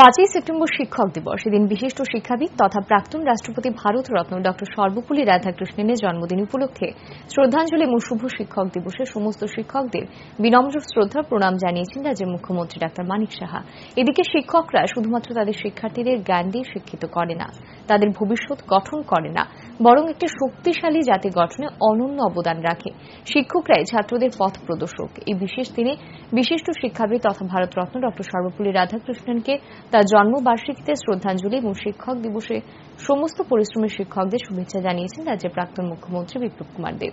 পাঁচই সেপ্টেম্বর শিক্ষক দিবস এদিন বিশিষ্ট শিক্ষাবিদ তথা প্রাক্তন রাষ্ট্রপতি ভারত রত্ন ডক্টর সর্বপল্লী রাধাকৃষ্ণনের জন্মদিন উপলক্ষে শ্রদ্ধাঞ্জলি এবং শুভ শিক্ষক দিবসে সমস্ত শিক্ষকদের বিনম্র শ্রদ্ধা প্রণাম জানিয়েছেন রাজ্যের মুখ্যমন্ত্রী ডাক্তার মানিক সাহা এদিকে শিক্ষকরা শুধুমাত্র তাদের শিক্ষার্থীদের জ্ঞান দিয়ে শিক্ষিত করে না তাদের ভবিষ্যৎ গঠন করে না বরং একটি শক্তিশালী জাতি গঠনে অনন্য অবদান রাখে শিক্ষকরাই ছাত্রদের পথ প্রদর্শক এই বিশেষ দিনে বিশিষ্ট শিক্ষাবিদ তথা ভারতরত্ন ড সর্বপল্লী রাধাকৃষ্ণনকে তার জন্মবার্ষিকীতে শ্রদ্ধাঞ্জলি এবং শিক্ষক দিবসে সমস্ত পরিশ্রমী শিক্ষকদের শুভেচ্ছা জানিয়েছেন রাজ্যের প্রাক্তন মুখ্যমন্ত্রী বিপ্লব কুমার দেব